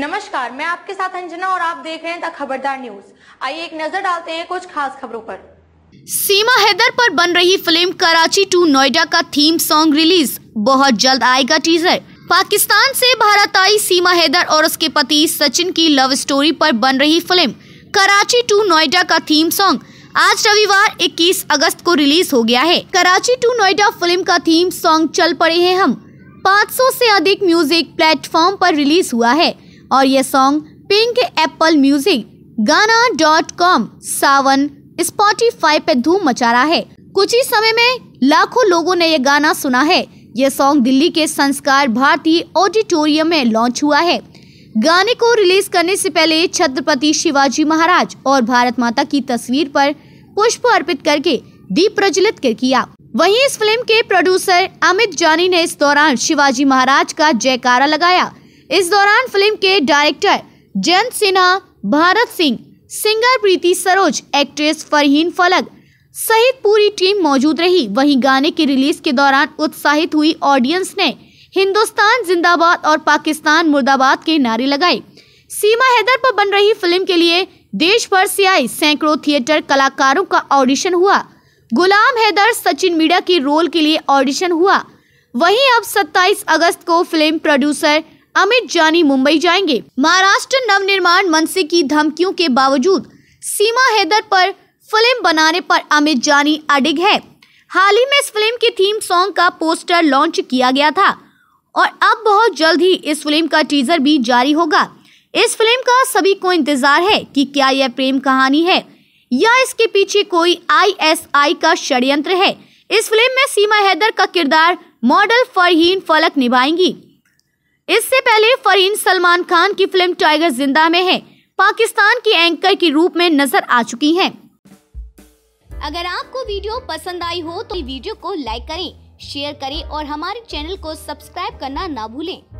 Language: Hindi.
नमस्कार मैं आपके साथ अंजना और आप देख रहे हैं द खबरदार न्यूज आइए एक नजर डालते हैं कुछ खास खबरों पर सीमा हैदर पर बन रही फिल्म कराची टू नोएडा का थीम सॉन्ग रिलीज बहुत जल्द आएगा टीजर पाकिस्तान से भारत आई सीमा हैदर और उसके पति सचिन की लव स्टोरी पर बन रही फिल्म कराची टू नोएडा का थीम सॉन्ग आज रविवार 21 अगस्त को रिलीज हो गया है कराची टू नोएडा फिल्म का थीम सॉन्ग चल पड़े हैं हम 500 से अधिक म्यूजिक प्लेटफॉर्म पर रिलीज हुआ है और ये song pink Apple Music Gaana dot com Saavn Spotify पे धूम मचा रहा है कुछ ही समय में लाखों लोगों ने यह गाना सुना है यह सॉन्ग दिल्ली के संस्कार भारती ऑडिटोरियम में लॉन्च हुआ है गाने को रिलीज करने से पहले छत्रपति शिवाजी महाराज और भारत माता की तस्वीर पर पुष्प अर्पित करके दीप प्रज्वलित कर किया वहीं इस फिल्म के प्रोड्यूसर अमित जानी ने इस दौरान शिवाजी महाराज का जयकारा लगाया इस दौरान फिल्म के director Jayant Sinha Bharat Singh singer Preeti Saroj actress Farheen Falak सहित पूरी टीम मौजूद रही वहीं गाने की रिलीज के दौरान उत्साहित हुई ऑडियंस ने हिंदुस्तान जिंदाबाद और पाकिस्तान मुर्दाबाद के नारे लगाए सीमा हैदर पर बन रही फिल्म के लिए देश भर से आए सैकड़ों थिएटर कलाकारों का ऑडिशन हुआ गुलाम हैदर सचिन मीडा के रोल के लिए ऑडिशन हुआ वहीं अब 27 अगस्त को फिल्म प्रोड्यूसर अमित जानी मुंबई जाएंगे महाराष्ट्र नवनिर्माण मंच से की धमकियों के बावजूद सीमा हैदर पर फिल्म बनाने पर अमित जानी अडिग है हाल ही में इस फिल्म के थीम सॉन्ग का पोस्टर लॉन्च किया गया था और अब बहुत जल्द ही इस फिल्म का टीजर भी जारी होगा इस फिल्म का सभी को इंतजार है कि क्या यह प्रेम कहानी है या इसके पीछे कोई आईएसआई का षड्यंत्र है इस फिल्म में सीमा हैदर का किरदार मॉडल फरहीन फलक निभाएंगी इससे पहले फरीन सलमान खान की फिल्म टाइगर जिंदा में है पाकिस्तान की एंकर के रूप में नजर आ चुकी हैं। अगर आपको वीडियो पसंद आई हो तो वीडियो को लाइक करें शेयर करें और हमारे चैनल को सब्सक्राइब करना ना भूलें